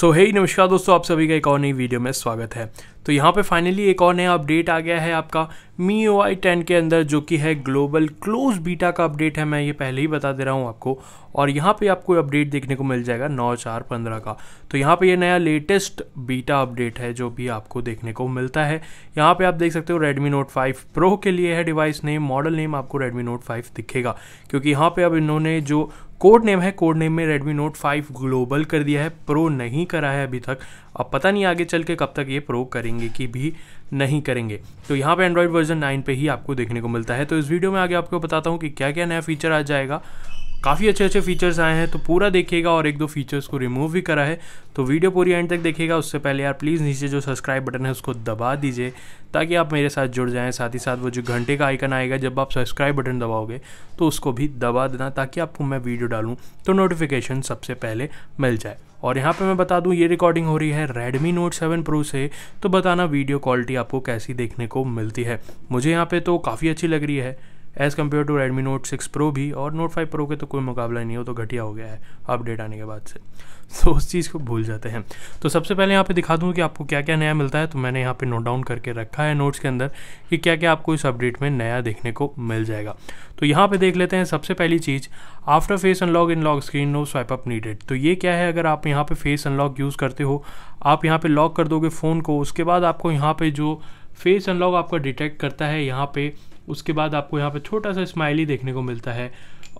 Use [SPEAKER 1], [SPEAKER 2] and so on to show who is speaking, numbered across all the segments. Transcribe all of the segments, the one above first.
[SPEAKER 1] सो हे नमस्कार दोस्तों आप सभी का एक और नई वीडियो में स्वागत है तो यहाँ पे फाइनली एक और नया अपडेट आ गया है आपका मी ओ आई टेन के अंदर जो कि है ग्लोबल क्लोज बीटा का अपडेट है मैं ये पहले ही बता दे रहा हूँ आपको और यहाँ पे आपको अपडेट देखने को मिल जाएगा नौ चार पंद्रह का तो यहाँ पे ये नया लेटेस्ट बीटा अपडेट है जो भी आपको देखने को मिलता है यहाँ पे आप देख सकते हो रेडमी नोट फाइव प्रो के लिए है डिवाइस नेम मॉडल नेम आपको रेडमी नोट फाइव दिखेगा क्योंकि यहाँ पर अब इन्होंने जो कोड नेम है कोड नेम में Redmi Note 5 ग्लोबल कर दिया है प्रो नहीं करा है अभी तक अब पता नहीं आगे चल के कब तक ये प्रो करेंगे कि भी नहीं करेंगे तो यहाँ पे एंड्रॉयड वर्जन 9 पे ही आपको देखने को मिलता है तो इस वीडियो में आगे आपको बताता हूँ कि क्या क्या नया फीचर आ जाएगा काफ़ी अच्छे अच्छे फीचर्स आए हैं तो पूरा देखिएगा और एक दो फीचर्स को रिमूव भी करा है तो वीडियो पूरी एंड तक देखिएगा उससे पहले यार प्लीज़ नीचे जो सब्सक्राइब बटन है उसको दबा दीजिए ताकि आप मेरे साथ जुड़ जाएं साथ ही साथ वो जो घंटे का आइकन आएगा जब आप सब्सक्राइब बटन दबाओगे तो उसको भी दबा देना ताकि आपको मैं वीडियो डालूँ तो नोटिफिकेशन सबसे पहले मिल जाए और यहाँ पे मैं बता दूँ ये रिकॉर्डिंग हो रही है Redmi Note 7 Pro से तो बताना वीडियो क्वालिटी आपको कैसी देखने को मिलती है मुझे यहाँ पे तो काफ़ी अच्छी लग रही है as compare to Redmi note six pro भी और नोट फाइव प्रो के तो कोई मुकाबला नहीं हो तो घटिया हो गया है अपडेट आने के बाद से तो उस चीज़ को भूल जाते हैं तो सबसे पहले यहाँ पे दिखा दूँ कि आपको क्या क्या नया मिलता है तो मैंने यहाँ पे नोट डाउन करके रखा है नोट्स के अंदर कि क्या क्या आपको इस अपडेट में नया देखने को मिल जाएगा तो यहाँ पे देख लेते हैं सबसे पहली चीज़ after face unlock in lock screen no swipe up needed तो ये क्या है अगर आप यहाँ पे फेस अनलॉक यूज़ करते हो आप यहाँ पे लॉक कर दोगे फ़ोन को उसके बाद आपको यहाँ पे जो फेस अनलॉक आपका डिटेक्ट करता है यहाँ पे उसके बाद आपको यहाँ पे छोटा सा स्माइली देखने को मिलता है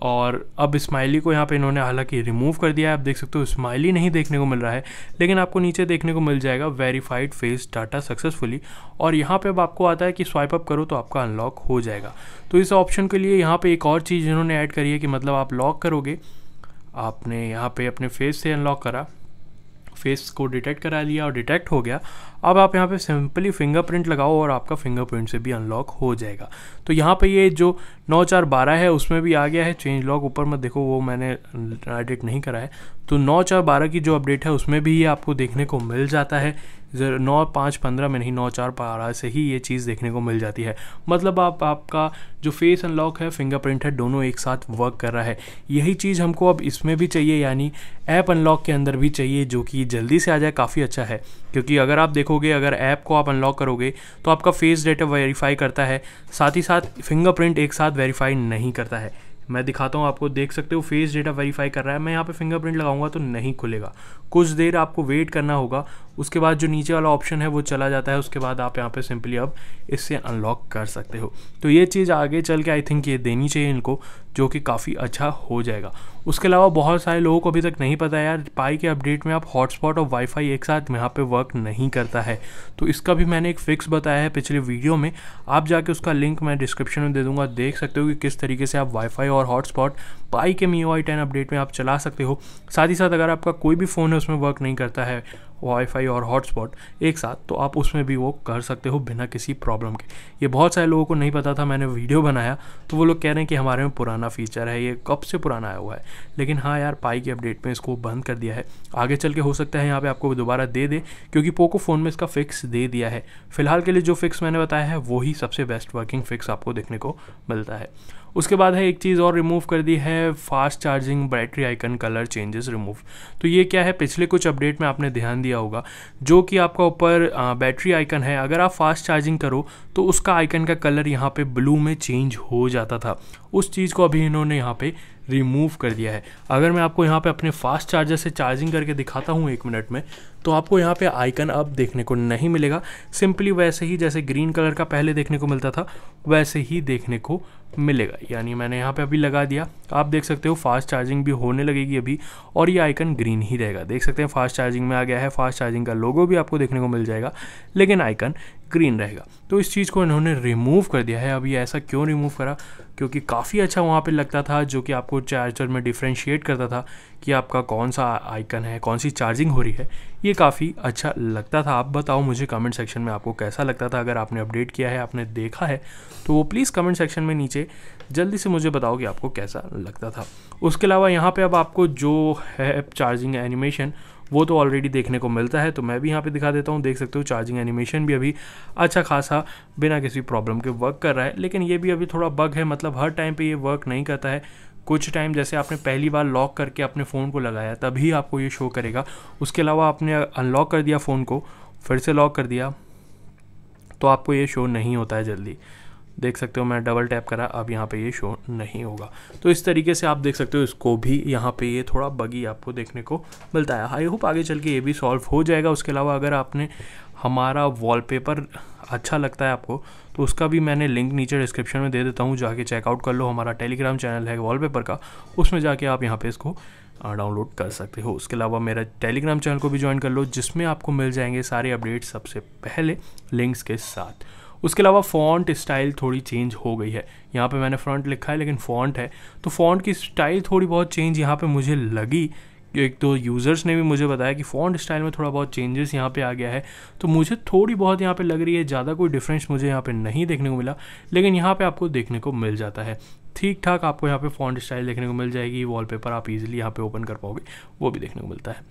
[SPEAKER 1] और अब स्माइली को यहाँ पे इन्होंने हालांकि रिमूव कर दिया है आप देख सकते हो स्माइली नहीं देखने को मिल रहा है लेकिन आपको नीचे देखने को मिल जाएगा वेरीफाइड फेस डाटा सक्सेसफुली और यहाँ पे अब आपको आता है कि स्वाइप अप करो तो आपका अनलॉक हो जाएगा तो इस ऑप्शन के लिए यहाँ पे एक और चीज़ इन्होंने ऐड करी है कि मतलब आप लॉक करोगे आपने यहाँ पर अपने फेस से अनलॉक करा फेस को डिटेक्ट करा लिया और डिटेक्ट हो गया अब आप यहाँ पे सिंपली फिंगरप्रिंट लगाओ और आपका फिंगरप्रिंट से भी अनलॉक हो जाएगा तो यहाँ पे ये जो नौ चार बारह है उसमें भी आ गया है चेंज लॉक ऊपर मत देखो वो मैंने एडिट नहीं करा है तो नौ चार बारह की जो अपडेट है उसमें भी ये आपको देखने को मिल जाता है नौ पाँच पंद्रह में नहीं नौ चार बारह से ही ये चीज़ देखने को मिल जाती है मतलब आप आपका जो फेस अनलॉक है फिंगरप्रिंट है दोनों एक साथ वर्क कर रहा है यही चीज़ हमको अब इसमें भी चाहिए यानी ऐप अनलॉक के अंदर भी चाहिए जो कि जल्दी से आ जाए काफ़ी अच्छा है क्योंकि अगर आप देखोगे अगर ऐप को आप अनलॉक करोगे तो आपका फेस डेटा वेरीफाई करता है साथ ही साथ फिंगरप्रिंट एक साथ वेरीफाई नहीं करता है मैं दिखाता हूँ आपको देख सकते हो फेस डेटा वेरीफाई कर रहा है मैं यहाँ पे फिंगरप्रिंट लगाऊंगा तो नहीं खुलेगा कुछ देर आपको वेट करना होगा उसके बाद जो नीचे वाला ऑप्शन है वो चला जाता है उसके बाद आप यहाँ पे सिंपली अब इससे अनलॉक कर सकते हो तो ये चीज़ आगे चल के आई थिंक ये देनी चाहिए इनको जो कि काफ़ी अच्छा हो जाएगा उसके अलावा बहुत सारे लोगों को अभी तक नहीं पता यार पाई के अपडेट में आप हॉटस्पॉट और वाईफाई एक साथ यहाँ पे वर्क नहीं करता है तो इसका भी मैंने एक फ़िक्स बताया है पिछले वीडियो में आप जाके उसका लिंक मैं डिस्क्रिप्शन में दे दूंगा देख सकते हो कि किस तरीके से आप वाईफाई और हॉटस्पॉट पाई के मी ओ अपडेट में आप चला सकते हो साथ ही साथ अगर आपका कोई भी फ़ोन है उसमें वर्क नहीं करता है वाईफाई और हॉटस्पॉट एक साथ तो आप उसमें भी वो कर सकते हो बिना किसी प्रॉब्लम के ये बहुत सारे लोगों को नहीं पता था मैंने वीडियो बनाया तो वो लोग कह रहे हैं कि हमारे में पुराना फीचर है ये कब से पुराना आया हुआ है लेकिन हाँ यार पाई की अपडेट में इसको बंद कर दिया है आगे चल के हो सकता है यहाँ पर आपको दोबारा दे दे क्योंकि पोको फ़ोन में इसका फ़िक्स दे दिया है फिलहाल के लिए जो फिक्स मैंने बताया है वही सबसे बेस्ट वर्किंग फिक्स आपको देखने को मिलता है उसके बाद है एक चीज़ और रिमूव कर दी है fast charging battery icon colour changes remove तो ये क्या है पिछले कुछ अपडेट में आपने ध्यान दिया होगा जो कि आपका ऊपर बैटरी आइकन है अगर आप फास्ट चार्जिंग करो तो उसका आइकन का कलर यहाँ पे ब्लू में चेंज हो जाता था उस चीज़ को अभी इन्होंने यहाँ पर रिमूव कर दिया है अगर मैं आपको यहाँ पर अपने फास्ट चार्जर से चार्जिंग करके दिखाता हूँ एक मिनट में तो आपको यहाँ पे आइकन अब देखने को नहीं मिलेगा सिंपली वैसे ही जैसे ग्रीन कलर का पहले देखने को मिलता था वैसे ही देखने को मिलेगा यानी मैंने यहाँ पे अभी लगा दिया आप देख सकते हो फास्ट चार्जिंग भी होने लगेगी अभी और ये आइकन ग्रीन ही रहेगा देख सकते हैं फास्ट चार्जिंग में आ गया है फास्ट चार्जिंग का लोगो भी आपको देखने को मिल जाएगा लेकिन आइकन ग्रीन रहेगा तो इस चीज़ को इन्होंने रिमूव कर दिया है अभी ऐसा क्यों रिमूव करा क्योंकि काफ़ी अच्छा वहाँ पे लगता था जो कि आपको चार्जर में डिफ्रेंशिएट करता था कि आपका कौन सा आइकन है कौन सी चार्जिंग हो रही है ये काफ़ी अच्छा लगता था आप बताओ मुझे कमेंट सेक्शन में आपको कैसा लगता था अगर आपने अपडेट किया है आपने देखा है तो वो प्लीज़ कमेंट सेक्शन में नीचे जल्दी से मुझे बताओ कि आपको कैसा लगता था उसके अलावा यहाँ पर अब आपको जो है चार्जिंग एनिमेशन वो तो ऑलरेडी देखने को मिलता है तो मैं भी यहाँ पे दिखा देता हूँ देख सकते हो चार्जिंग एनिमेशन भी अभी अच्छा खासा बिना किसी प्रॉब्लम के वर्क कर रहा है लेकिन ये भी अभी थोड़ा बग है मतलब हर टाइम पर ये वर्क नहीं करता है कुछ टाइम जैसे आपने पहली बार लॉक करके अपने फ़ोन को लगाया तभी आपको ये शो करेगा उसके अलावा आपने अनलॉक कर दिया फ़ोन को फिर से लॉक कर दिया तो आपको ये शो नहीं होता है जल्दी देख सकते हो मैं डबल टैप करा अब यहाँ पे ये शो नहीं होगा तो इस तरीके से आप देख सकते हो इसको भी यहाँ पे ये थोड़ा बगी आपको देखने को मिलता है आई होप आगे चल के ये भी सॉल्व हो जाएगा उसके अलावा अगर आपने हमारा वॉलपेपर अच्छा लगता है आपको तो उसका भी मैंने लिंक नीचे डिस्क्रिप्शन में दे देता हूँ जाके चेकआउट कर लो हमारा टेलीग्राम चैनल है वॉलपेपर का उसमें जाके आप यहाँ पर इसको डाउनलोड कर सकते हो उसके अलावा मेरा टेलीग्राम चैनल को भी ज्वाइन कर लो जिसमें आपको मिल जाएंगे सारे अपडेट्स सबसे पहले लिंक्स के साथ उसके अलावा फॉन्ट स्टाइल थोड़ी चेंज हो गई है यहाँ पे मैंने फ्रंट लिखा है लेकिन फॉन्ट है तो फॉन्ट की स्टाइल थोड़ी बहुत चेंज यहाँ पे मुझे लगी एक तो यूज़र्स ने भी मुझे बताया कि फॉन्ट स्टाइल में थोड़ा बहुत चेंजेस यहाँ पे आ गया है तो मुझे थोड़ी बहुत यहाँ पे लग रही है ज़्यादा कोई डिफरेंस मुझे यहाँ पे नहीं देखने को मिला लेकिन यहाँ पे आपको देखने को मिल जाता है ठीक ठाक आपको यहाँ पे फॉन्ट स्टाइल देखने को मिल जाएगी वॉलपेपर आप इजीली यहाँ पे ओपन कर पाओगे वो भी देखने को मिलता है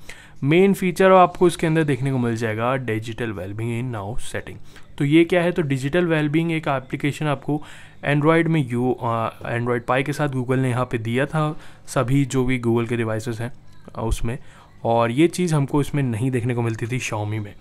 [SPEAKER 1] मेन फीचर आपको इसके अंदर देखने को मिल जाएगा digital wellbeing in now setting तो ये क्या है तो डिजिटल वेलबिंग एक एप्लीकेशन आपको एंड्रॉयड में यू एंड्रॉयड पाई के साथ गूगल ने यहाँ पर दिया था सभी जो भी गूगल के डिवाइसेज हैं उसमें और ये चीज़ हमको इसमें नहीं देखने को मिलती थी शाओमी में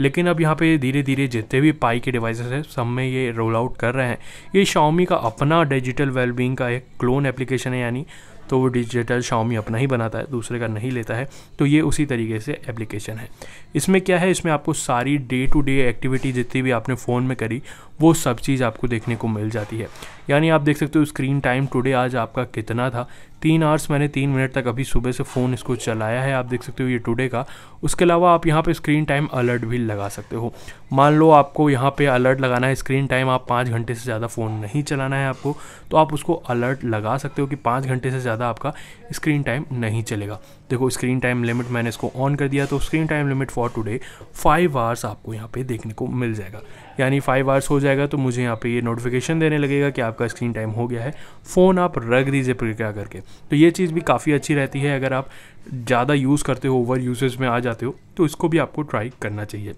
[SPEAKER 1] लेकिन अब यहाँ पे धीरे धीरे जितने भी पाई के डिवाइसेस हैं सब में ये रोल आउट कर रहे हैं ये शाओमी का अपना डिजिटल वेलबींग का एक क्लोन एप्लीकेशन है यानी तो वो डिजिटल शाओमी अपना ही बनाता है दूसरे का नहीं लेता है तो ये उसी तरीके से एप्लीकेशन है इसमें क्या है इसमें आपको सारी डे टू डे एक्टिविटी जितनी भी आपने फ़ोन में करी वो सब चीज़ आपको देखने को मिल जाती है यानी आप देख सकते हो स्क्रीन टाइम टुडे आज आपका कितना था तीन आवर्स मैंने तीन मिनट तक अभी सुबह से फ़ोन इसको चलाया है आप देख सकते हो ये टुडे का उसके अलावा आप यहाँ पे स्क्रीन टाइम अलर्ट भी लगा सकते हो मान लो आपको यहाँ पे अलर्ट लगाना है स्क्रीन टाइम आप पाँच घंटे से ज़्यादा फ़ोन नहीं चलाना है आपको तो आप उसको अलर्ट लगा सकते हो कि पाँच घंटे से ज़्यादा आपका स्क्रीन टाइम नहीं चलेगा देखो स्क्रीन टाइम लिमिट मैंने इसको ऑन कर दिया तो screen time limit for today five hours आपको यहाँ पे देखने को मिल जाएगा यानी फाइव आवर्स हो जाएगा तो मुझे यहाँ पे ये नोटिफिकेशन देने लगेगा कि आपका स्क्रीन टाइम हो गया है फ़ोन आप रख दीजिए प्रक्रिया करके तो ये चीज़ भी काफ़ी अच्छी रहती है अगर आप ज़्यादा यूज़ करते हो ओवर यूजेज में आ जाते हो तो इसको भी आपको ट्राई करना चाहिए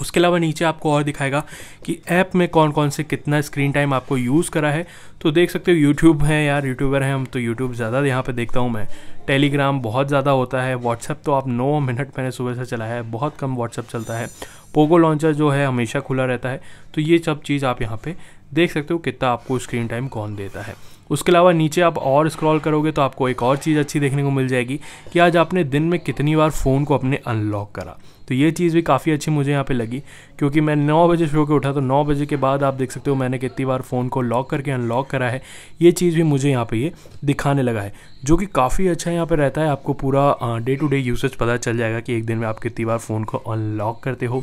[SPEAKER 1] उसके अलावा नीचे आपको और दिखाएगा कि ऐप में कौन कौन से कितना स्क्रीन टाइम आपको यूज़ करा है तो देख सकते हो यूट्यूब है यार यूट्यूबर हैं हम तो यूट्यूब ज़्यादा यहाँ पे देखता हूँ मैं टेलीग्राम बहुत ज़्यादा होता है व्हाट्सअप तो आप नौ मिनट मैंने सुबह से चलाया है बहुत कम व्हाट्सअप चलता है पोगो लॉन्चर जो है हमेशा खुला रहता है तो ये सब चीज़ आप यहाँ पर देख सकते हो कितना आपको स्क्रीन टाइम कौन देता है उसके अलावा नीचे आप और स्क्रॉल करोगे तो आपको एक और चीज़ अच्छी देखने को मिल जाएगी कि आज आपने दिन में कितनी बार फ़ोन को अपने अनलॉक करा तो ये चीज़ भी काफ़ी अच्छी मुझे यहाँ पे लगी क्योंकि मैं नौ बजे शो के उठा तो नौ बजे के बाद आप देख सकते हो मैंने कितनी बार फ़ोन को लॉक करके अनलॉक करा है ये चीज़ भी मुझे यहाँ पर ये दिखाने लगा है जो कि काफ़ी अच्छा यहाँ पर रहता है आपको पूरा डे टू डे यूसेज पता चल जाएगा कि एक दिन में आप कितनी बार फ़ोन को अनलॉक करते हो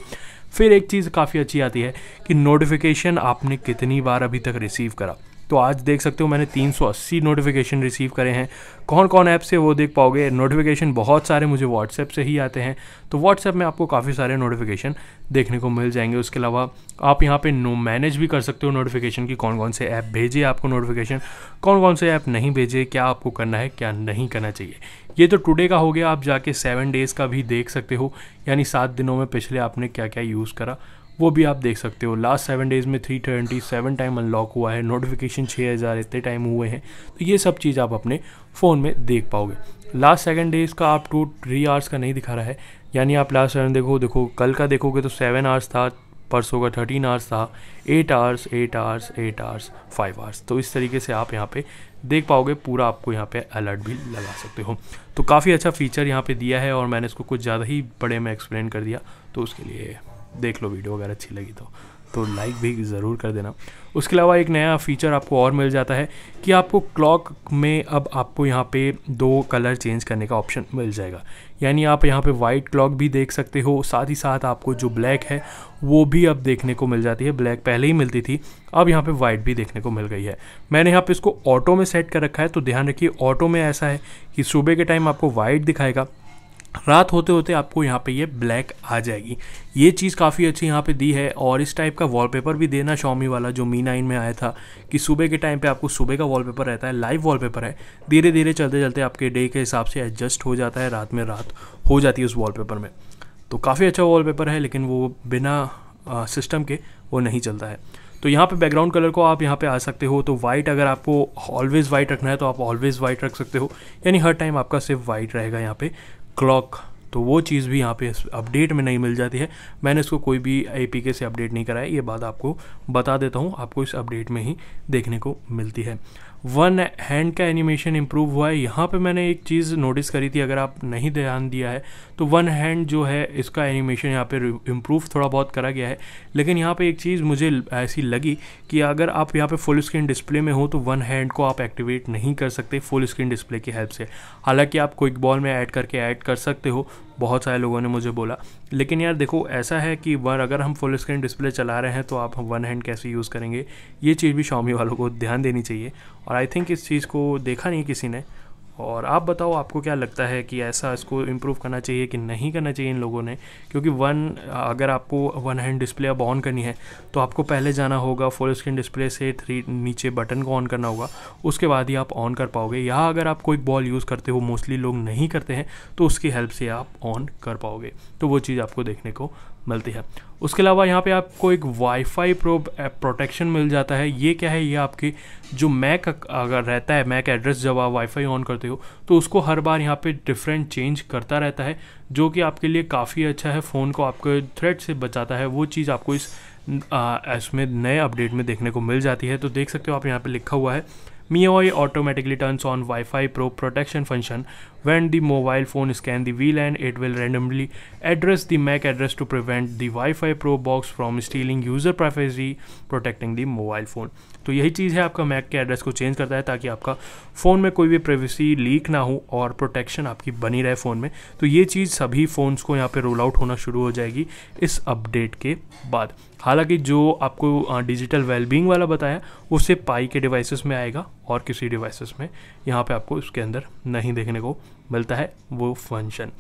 [SPEAKER 1] फिर एक चीज़ काफ़ी अच्छी आती है कि नोटिफिकेशन आपने कितनी बार अभी तक रिसीव करा तो आज देख सकते हो मैंने 380 नोटिफिकेशन रिसीव करे हैं कौन कौन ऐप से वो देख पाओगे नोटिफिकेशन बहुत सारे मुझे व्हाट्सएप से ही आते हैं तो व्हाट्सएप में आपको काफ़ी सारे नोटिफिकेशन देखने को मिल जाएंगे उसके अलावा आप यहाँ पे नो मैनेज भी कर सकते हो नोटिफिकेशन की कौन कौन से ऐप भेजे आपको नोटिफिकेशन कौन कौन से ऐप नहीं भेजे क्या आपको करना है क्या नहीं करना चाहिए ये तो टुडे का हो गया आप जाके सेवन डेज़ का भी देख सकते हो यानी सात दिनों में पिछले आपने क्या क्या यूज़ करा वो भी आप देख सकते हो लास्ट सेवन डेज़ में three twenty seven time unlock हुआ है नोटिफिकेशन छः हज़ार इतने टाइम हुए हैं तो ये सब चीज़ आप अपने फ़ोन में देख पाओगे लास्ट सेवन डेज़ का आप टू थ्री आवर्स का नहीं दिखा रहा है यानी आप लास्ट सेवन देखो देखो कल का देखोगे तो सेवन आवर्स था परसों का थर्टीन आवर्स था eight hours eight hours eight hours five hours तो इस तरीके से आप यहाँ पे देख पाओगे पूरा आपको यहाँ पे अलर्ट भी लगा सकते हो तो काफ़ी अच्छा फीचर यहाँ पे दिया है और मैंने इसको कुछ ज़्यादा ही बड़े में एक्सप्लेन कर दिया तो उसके लिए देख लो वीडियो अगर अच्छी लगी तो तो लाइक भी ज़रूर कर देना उसके अलावा एक नया फीचर आपको और मिल जाता है कि आपको क्लॉक में अब आपको यहाँ पे दो कलर चेंज करने का ऑप्शन मिल जाएगा यानी आप यहाँ पे वाइट क्लॉक भी देख सकते हो साथ ही साथ आपको जो ब्लैक है वो भी अब देखने को मिल जाती है ब्लैक पहले ही मिलती थी अब यहाँ पे वाइट भी देखने को मिल गई है मैंने यहाँ पे इसको ऑटो में सेट कर रखा है तो ध्यान रखिए ऑटो में ऐसा है कि सुबह के टाइम आपको वाइट दिखाएगा रात होते होते आपको यहाँ पे ये ब्लैक आ जाएगी ये चीज़ काफ़ी अच्छी यहाँ पे दी है और इस टाइप का वॉलपेपर भी देना शॉमी वाला जो मी नाइन में आया था कि सुबह के टाइम पे आपको सुबह का वॉलपेपर रहता है लाइव वॉलपेपर है धीरे धीरे चलते चलते आपके डे के हिसाब से एडजस्ट हो जाता है रात में रात हो जाती है उस वाल में तो काफ़ी अच्छा वॉलपेपर है लेकिन वो बिना सिस्टम के वो नहीं चलता है तो यहाँ पे बैकग्राउंड कलर को आप यहाँ पे आ सकते हो तो वाइट अगर आपको ऑलवेज़ वाइट रखना है तो आप ऑलवेज़ वाइट रख सकते हो यानी हर टाइम आपका सिर्फ वाइट रहेगा यहाँ पे क्लॉक तो वो चीज़ भी यहाँ पे अपडेट में नहीं मिल जाती है मैंने इसको कोई भी ए से अपडेट नहीं कराया ये बात आपको बता देता हूँ आपको इस अपडेट में ही देखने को मिलती है वन हैंड का एनिमेशन इम्प्रूव हुआ है यहाँ पे मैंने एक चीज़ नोटिस करी थी अगर आप नहीं ध्यान दिया है तो वन हैंड जो है इसका एनिमेशन यहाँ पे इम्प्रूव थोड़ा बहुत करा गया है लेकिन यहाँ पे एक चीज़ मुझे ऐसी लगी कि अगर आप यहाँ पे फुल स्क्रीन डिस्प्ले में हो तो वन हैंड को आप एक्टिवेट नहीं कर सकते फुल स्क्रीन डिस्प्ले की हेल्प से हालाँकि आप क्विक बॉल में ऐड करके ऐड कर सकते हो बहुत सारे लोगों ने मुझे बोला लेकिन यार देखो ऐसा है कि वन अगर हम फुल स्क्रीन डिस्प्ले चला रहे हैं तो आप वन हैंड कैसे यूज़ करेंगे ये चीज़ भी शॉमी वालों को ध्यान देनी चाहिए और आई थिंक इस चीज़ को देखा नहीं किसी ने और आप बताओ आपको क्या लगता है कि ऐसा इसको इम्प्रूव करना चाहिए कि नहीं करना चाहिए इन लोगों ने क्योंकि वन अगर आपको वन हैंड डिस्प्ले अब ऑन करनी है तो आपको पहले जाना होगा फुल स्क्रीन डिस्प्ले से थ्री नीचे बटन को ऑन करना होगा उसके बाद ही आप ऑन कर पाओगे या अगर आप कोई बॉल यूज़ करते हो मोस्टली लोग नहीं करते हैं तो उसकी हेल्प से आप ऑन कर पाओगे तो वो चीज़ आपको देखने को मिलती है उसके अलावा यहाँ पे आपको एक वाईफाई प्रो प्रोटेक्शन मिल जाता है ये क्या है ये आपकी जो मैक अगर रहता है मैक एड्रेस जब आप वाईफाई ऑन करते हो तो उसको हर बार यहाँ पे डिफरेंट चेंज करता रहता है जो कि आपके लिए काफ़ी अच्छा है फ़ोन को आपके थ्रेड से बचाता है वो चीज़ आपको इस इसमें नए अपडेट में देखने को मिल जाती है तो देख सकते हो आप यहाँ पर लिखा हुआ है Mi automatically turns on wifi protection function When the mobile phone scan the VLAN, it will randomly address the MAC address to prevent the Wi-Fi Pro box from stealing user privacy, protecting the mobile phone. तो यही चीज़ है आपका Mac के address को change करता है ताकि आपका फ़ोन में कोई भी प्राइवेसी लीक ना हो और प्रोटेक्शन आपकी बनी रहे फ़ोन में तो ये चीज़ सभी फ़ोन्स को यहाँ पे रोल आउट होना शुरू हो जाएगी इस अपडेट के बाद हालांकि जो आपको डिजिटल वेलबींग वाला बताया उसे पाई के डिवाइसेस में आएगा और किसी डिवाइसेस में यहाँ पे आपको इसके अंदर नहीं देखने को मिलता है वो फंक्शन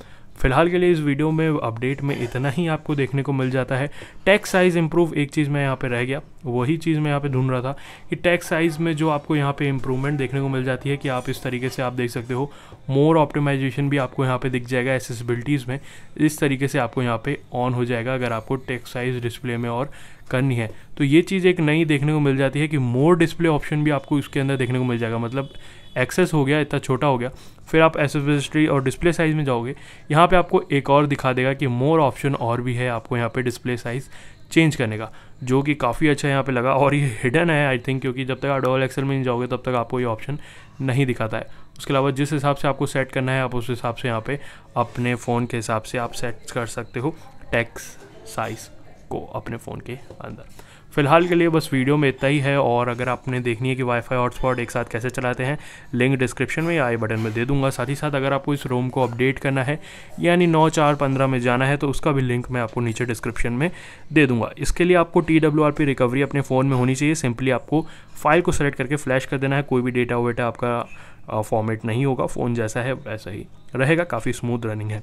[SPEAKER 1] फिलहाल के लिए इस वीडियो में अपडेट में इतना ही आपको देखने को मिल जाता है टैक्स साइज़ इंप्रूव एक चीज़ में यहाँ पे रह गया वही चीज़ मैं यहाँ पे ढूंढ रहा था कि टैक्स साइज़ में जो आपको यहाँ पे इंप्रूवमेंट देखने को मिल जाती है कि आप इस तरीके से आप देख सकते हो मोर ऑप्टिमाइजेशन भी आपको यहाँ पे दिख जाएगा एसेसिबिलिटीज़ में इस तरीके से आपको यहाँ पे ऑन हो जाएगा अगर आपको टैक्स साइज डिस्प्ले में और करनी है तो ये चीज़ एक नई देखने को मिल जाती है कि मोर डिस्प्ले ऑप्शन भी आपको इसके अंदर देखने को मिल जाएगा मतलब एक्सेस हो गया इतना छोटा हो गया फिर आप एसेसरी और डिस्प्ले साइज़ में जाओगे यहाँ पे आपको एक और दिखा देगा कि मोर ऑप्शन और भी है आपको यहाँ पे डिस्प्ले साइज़ चेंज करने का जो कि काफ़ी अच्छा यहाँ पे लगा और ये हिडन है आई थिंक क्योंकि जब तक आप डबल एक्सल में नहीं जाओगे तब तक आपको ये ऑप्शन नहीं दिखाता है उसके अलावा जिस हिसाब से आपको सेट करना है आप उस हिसाब से यहाँ पर अपने फ़ोन के हिसाब से आप सेट कर सकते हो टैक्स साइज़ को अपने फ़ोन के अंदर फिलहाल के लिए बस वीडियो में इतना ही है और अगर आपने देखनी है कि वाईफाई हॉटस्पॉट एक साथ कैसे चलाते हैं लिंक डिस्क्रिप्शन में या आई बटन में दे दूंगा साथ ही साथ अगर आपको इस रोम को अपडेट करना है यानी नौ चार पंद्रह में जाना है तो उसका भी लिंक मैं आपको नीचे डिस्क्रिप्शन में दे दूंगा इसके लिए आपको T W R P recovery अपने फ़ोन में होनी चाहिए सिंपली आपको फाइल को सेलेक्ट करके फ्लैश कर देना है कोई भी डेटा वेटा आपका फॉर्मेट नहीं होगा फ़ोन जैसा है वैसा ही रहेगा काफ़ी स्मूथ रनिंग है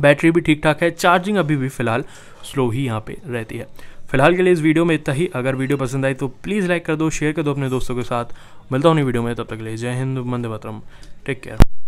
[SPEAKER 1] बैटरी भी ठीक ठाक है चार्जिंग अभी भी फ़िलहाल स्लो ही यहाँ पे रहती है फिलहाल के लिए इस वीडियो में इतना ही अगर वीडियो पसंद आई तो प्लीज़ लाइक कर दो शेयर कर दो अपने दोस्तों के साथ मिलता हूँ वीडियो में तब तक ले जय हिंद मंदे मातरम टेक केयर